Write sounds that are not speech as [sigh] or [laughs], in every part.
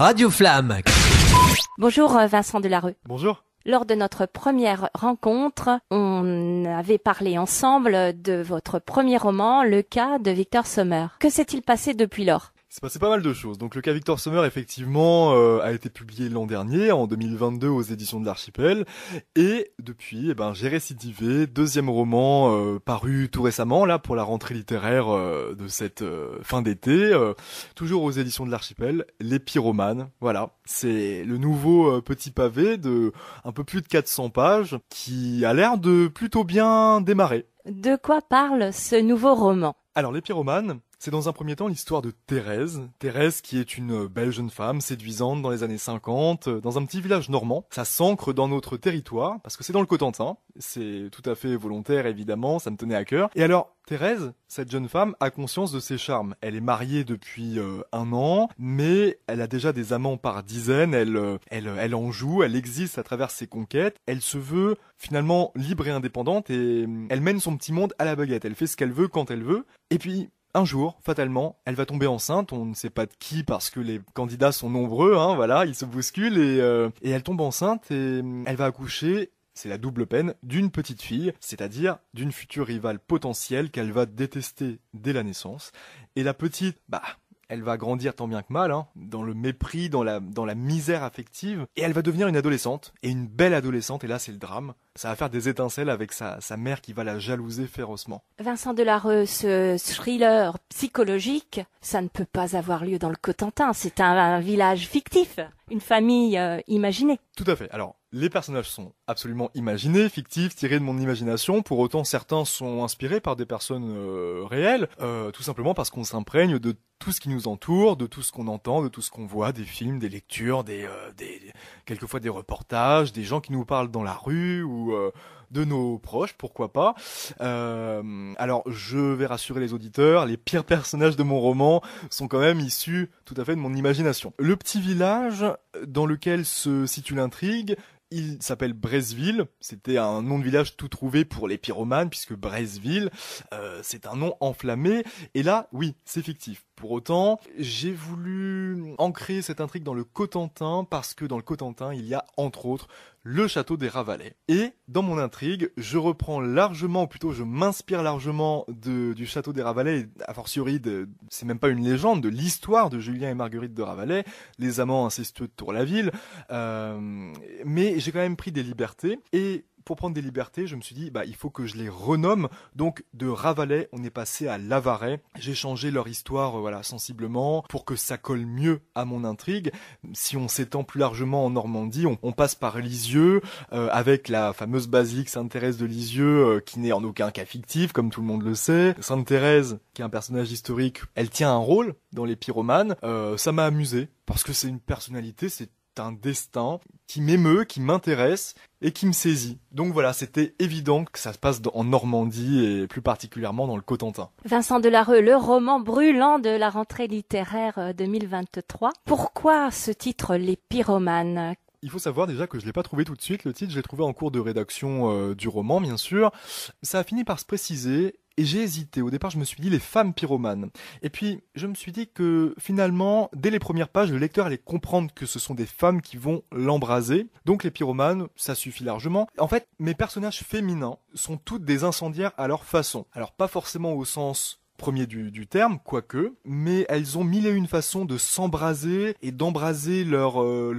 Radio Flamme. Bonjour euh, Vincent Delarue. Bonjour. Lors de notre première rencontre, on avait parlé ensemble de votre premier roman, Le cas de Victor Sommer. Que s'est-il passé depuis lors s'est passé pas mal de choses. Donc le cas Victor Sommer, effectivement, euh, a été publié l'an dernier, en 2022, aux éditions de l'Archipel. Et depuis, eh ben, j'ai récidivé, deuxième roman euh, paru tout récemment, là, pour la rentrée littéraire euh, de cette fin d'été, toujours aux éditions de l'Archipel, Les Pyromanes. Voilà, c'est le nouveau petit pavé de un peu plus de 400 pages, qui a l'air de plutôt bien démarrer. De quoi parle ce nouveau roman Alors, Les Pyromanes, c'est dans un premier temps l'histoire de Thérèse. Thérèse qui est une euh, belle jeune femme séduisante dans les années 50, euh, dans un petit village normand. Ça s'ancre dans notre territoire, parce que c'est dans le Cotentin. C'est tout à fait volontaire, évidemment, ça me tenait à cœur. Et alors, Thérèse, cette jeune femme, a conscience de ses charmes. Elle est mariée depuis euh, un an, mais elle a déjà des amants par dizaines, elle, elle, elle en joue, elle existe à travers ses conquêtes, elle se veut finalement libre et indépendante, et hum, elle mène son petit monde à la baguette, elle fait ce qu'elle veut quand elle veut. Et puis, un jour, fatalement, elle va tomber enceinte. On ne sait pas de qui parce que les candidats sont nombreux. Hein, voilà, ils se bousculent et, euh, et elle tombe enceinte et hum, elle va accoucher c'est la double peine d'une petite fille, c'est-à-dire d'une future rivale potentielle qu'elle va détester dès la naissance. Et la petite, bah, elle va grandir tant bien que mal, hein, dans le mépris, dans la, misère affective, et elle va devenir une adolescente, et une belle adolescente, et là c'est le drame. Ça va faire des étincelles avec sa, mère qui va la jalouser férocement. Vincent Delareux, ce thriller psychologique, ça ne peut pas avoir lieu dans le Cotentin, c'est un, village fictif, une famille euh, imaginée. Tout à fait. Alors, les personnages sont absolument imaginés, fictifs, tirés de mon imagination. Pour autant, certains sont inspirés par des personnes euh, réelles, euh, tout simplement parce qu'on s'imprègne de tout ce qui nous entoure, de tout ce qu'on entend, de tout ce qu'on voit, des films, des lectures, des, euh, quelquefois des reportages, des gens qui nous parlent dans la rue ou euh, de nos proches, pourquoi pas. Euh, alors je vais rassurer les auditeurs, les pires personnages de mon roman sont quand même issus tout à fait de mon imagination. Le petit village dans lequel se situe l'intrigue il s'appelle Bresville. C'était un nom de village tout trouvé pour les pyromanes, puisque Bresville, euh, c'est un nom enflammé. Et là, oui, c'est fictif. Pour autant, j'ai voulu ancrer cette intrigue dans le Cotentin, parce que dans le Cotentin, il y a, entre autres, le château des Ravalais. Et dans mon intrigue, je reprends largement, ou plutôt je m'inspire largement de, du château des Ravalais, a fortiori, c'est même pas une légende, de l'histoire de Julien et Marguerite de Ravalais, les amants incestueux de Tour-la-Ville, euh, mais j'ai quand même pris des libertés, et pour prendre des libertés, je me suis dit, bah, il faut que je les renomme. Donc, de Ravalais, on est passé à Lavaret. J'ai changé leur histoire, euh, voilà, sensiblement, pour que ça colle mieux à mon intrigue. Si on s'étend plus largement en Normandie, on, passe par Lisieux, euh, avec la fameuse basilique Sainte-Thérèse de Lisieux, euh, qui n'est en aucun cas fictive, comme tout le monde le sait. Sainte-Thérèse, qui est un personnage historique, elle tient un rôle dans les pyromanes. ça m'a amusé, parce que c'est une personnalité, c'est un destin qui m'émeut, qui m'intéresse et qui me saisit. Donc voilà, c'était évident que ça se passe en Normandie et plus particulièrement dans le Cotentin. Vincent Delareux, le roman brûlant de la rentrée littéraire 2023. Euh, Pourquoi ce titre Les pyromanes il faut savoir déjà que je ne l'ai pas trouvé tout de suite. Le titre, je l'ai trouvé en cours de rédaction euh, du roman, bien sûr. Ça a fini par se préciser et j'ai hésité. Au départ, je me suis dit les femmes pyromanes. Et puis, je me suis dit que finalement, dès les premières pages, le lecteur allait comprendre que ce sont des femmes qui vont l'embraser. Donc les pyromanes, ça suffit largement. En fait, mes personnages féminins sont toutes des incendiaires à leur façon. Alors pas forcément au sens premier du, terme, quoique, mais elles ont mille et une façons de s'embraser et d'embraser leur, euh,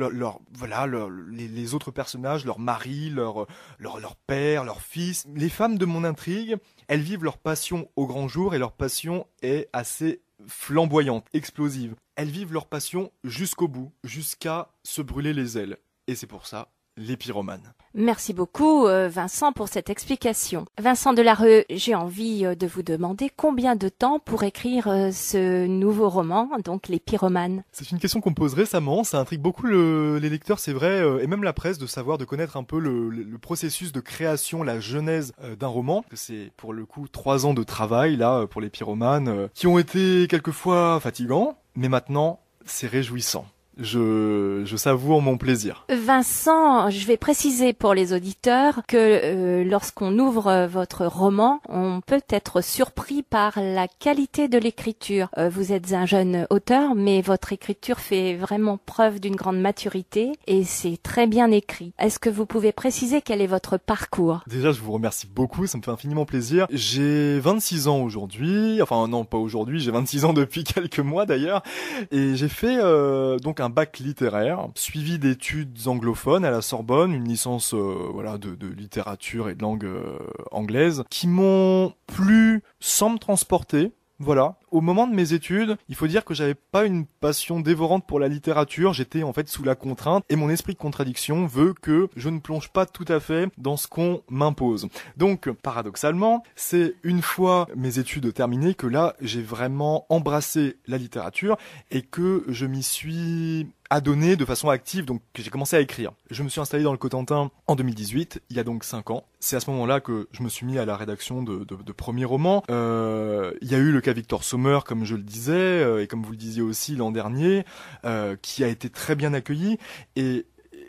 voilà, les, autres personnages, leur mari, leur, leur, leur père, leur fils. Les femmes de mon intrigue, elles vivent leur passion au grand jour et leur passion est assez flamboyante, explosive. Elles vivent leur passion jusqu'au bout, jusqu'à se brûler les ailes. Et c'est pour ça les pyromanes. Merci beaucoup euh, Vincent pour cette explication. Vincent Delarue, j'ai envie euh, de vous demander combien de temps pour écrire euh, ce nouveau roman, donc Les pyromanes C'est une question qu'on pose récemment, ça intrigue beaucoup les lecteurs, c'est vrai, et même la presse, de savoir, de connaître un peu le, le processus de création, la genèse d'un roman. C'est pour le coup trois ans de travail, là, pour Les pyromanes, qui ont été quelquefois fatigants, mais maintenant, c'est réjouissant je, je, savoure mon plaisir. Vincent, je vais préciser pour les auditeurs que euh, lorsqu'on ouvre euh, votre roman, on peut être surpris par la qualité de l'écriture. Euh, vous êtes un jeune auteur, mais votre écriture fait vraiment preuve d'une grande maturité et c'est très bien écrit. Est-ce que vous pouvez préciser quel est votre parcours Déjà, je vous remercie beaucoup, ça me fait infiniment plaisir. J'ai 26 ans aujourd'hui, enfin non pas aujourd'hui, j'ai 26 ans depuis [laughs] quelques mois d'ailleurs, et j'ai fait euh, donc un bac littéraire, suivi d'études anglophones à la Sorbonne, une licence euh, voilà de, littérature et de langue euh, anglaise, qui m'ont plu sans me transporter, voilà. Au moment de mes études, il faut dire que j'avais pas une passion dévorante pour la littérature, j'étais en fait sous la contrainte et mon esprit de contradiction veut que je ne plonge pas tout à fait dans ce qu'on m'impose. Donc, paradoxalement, c'est une fois mes études terminées que là, j'ai vraiment embrassé la littérature et que je m'y suis à donner de façon active, donc que j'ai commencé à écrire. Je me suis installé dans le Cotentin en 2018, il y a donc 5 ans. C'est à ce moment-là que je me suis mis à la rédaction de, de, de premiers romans. Euh, il y a eu le cas Victor Sommer, comme je le disais, euh, et comme vous le disiez aussi l'an dernier, euh, qui a été très bien accueilli. Et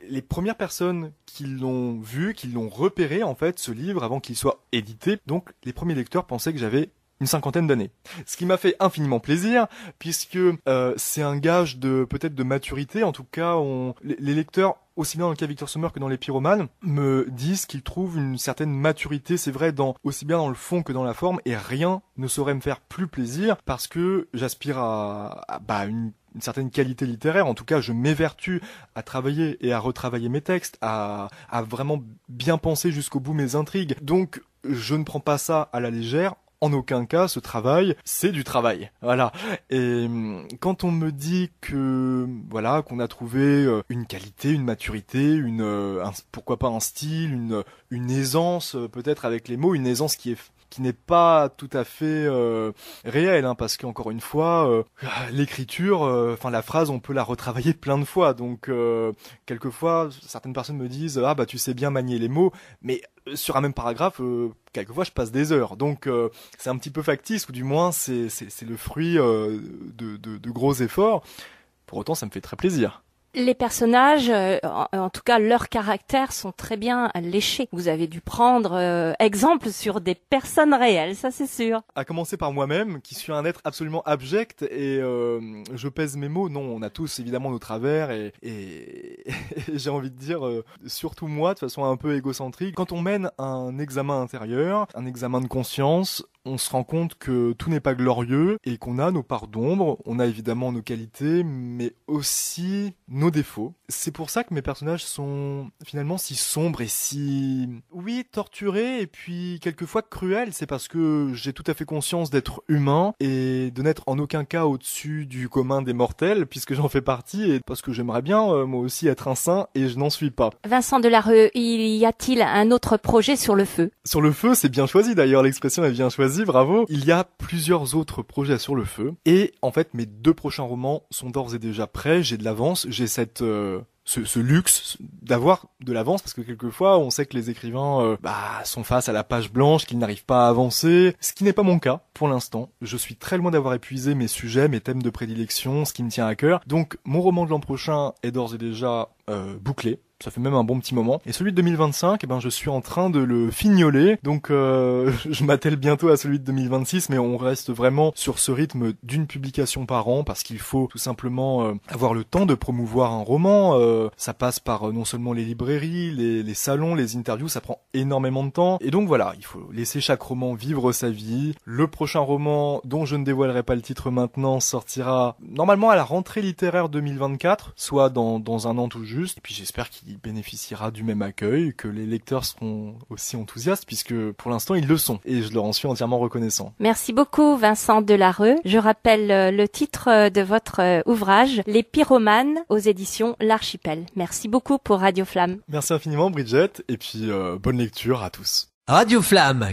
les premières personnes qui l'ont vu, qui l'ont repéré en fait ce livre avant qu'il soit édité. Donc les premiers lecteurs pensaient que j'avais une cinquantaine d'années. Ce qui m'a fait infiniment plaisir, puisque euh, c'est un gage de peut-être de maturité. En tout cas, on, les lecteurs aussi bien dans le cas Victor Sommer que dans les pyromanes, me disent qu'ils trouvent une certaine maturité, c'est vrai, dans, aussi bien dans le fond que dans la forme, et rien ne saurait me faire plus plaisir parce que j'aspire à, bah, une certaine qualité littéraire. En tout cas, je m'évertue à travailler et à retravailler mes textes, à vraiment bien penser jusqu'au bout mes intrigues. Donc, je ne prends pas ça à la légère en aucun cas ce travail c'est du travail. Voilà. Et hum, quand on me dit que voilà qu'on a trouvé euh, une qualité, une maturité, une euh, pourquoi pas un style, une une aisance euh, peut-être avec les mots, une aisance qui est qui n'est pas tout à fait euh, réel, hein, parce qu'encore une fois, euh, ah, l'écriture, euh, enfin la phrase, on peut la retravailler plein de fois. Donc quelquefois, certaines personnes me disent ah bah tu sais bien manier les mots, mais sur un même paragraphe, quelquefois je passe des heures. Donc c'est un petit peu factice, ou du moins c'est, le fruit de, gros efforts. Pour autant, ça me fait très plaisir les personnages, euh, en tout cas leurs caractères, sont très bien léchés. Vous avez dû prendre euh, exemple sur des personnes réelles, ça c'est sûr. À commencer par moi-même, qui suis un être absolument abject et euh, je pèse mes mots. Non, on a tous évidemment nos travers et, [laughs] j'ai envie de dire, surtout moi, de façon un peu égocentrique. Quand on mène un examen intérieur, un examen de conscience, on se rend compte que tout n'est pas glorieux et qu'on a nos parts d'ombre, on a évidemment nos qualités, mais aussi nos défauts. C'est pour ça que mes personnages sont finalement si sombres et si, oui, torturés et puis quelquefois cruels. C'est parce que j'ai tout à fait conscience d'être humain et de n'être en aucun cas au-dessus du commun des mortels, puisque j'en fais partie et parce que j'aimerais bien, euh, moi aussi, être un saint et je n'en suis pas. Vincent Delarue, il y a-t-il un autre projet sur le feu? Sur le feu, c'est bien choisi d'ailleurs, l'expression est bien choisie bravo. Il y a plusieurs autres projets sur le feu. Et en fait, mes deux prochains romans sont d'ores et déjà prêts. J'ai de l'avance. J'ai cette euh, Ce, luxe d'avoir de l'avance parce que quelquefois on sait que les écrivains euh, bah, sont face à la page blanche, qu'ils n'arrivent pas à avancer, ce qui n'est pas mon cas pour l'instant. Je suis très loin d'avoir épuisé mes sujets, mes thèmes de prédilection, ce qui me tient à cœur. Donc mon roman de l'an prochain est d'ores et déjà euh, bouclé ça fait même un bon petit moment. Et celui de 2025, eh ben je suis en train de le fignoler, donc euh, [laughs] je m'attelle bientôt à celui de 2026, mais on reste vraiment sur ce rythme d'une publication par an parce qu'il faut tout simplement euh, avoir le temps de promouvoir un roman. Euh, ça passe par non seulement les librairies, les, salons, les interviews, ça prend énormément de temps. Et donc voilà, il faut laisser chaque roman vivre sa vie. Le prochain roman, dont je ne dévoilerai pas le titre maintenant, sortira normalement à la rentrée littéraire 2024, soit dans, dans un an tout juste. puis j'espère qu'il bénéficiera du même accueil, que les lecteurs seront aussi enthousiastes, puisque pour l'instant ils le sont. Et je leur en suis entièrement reconnaissant. Merci beaucoup Vincent Delareux. Je rappelle euh, le titre euh, de votre euh, ouvrage, Les pyromanes aux éditions L'Archipel. Merci beaucoup pour Radio Flamme. Merci infiniment Bridget, et puis bonne lecture à tous. Radio Flamme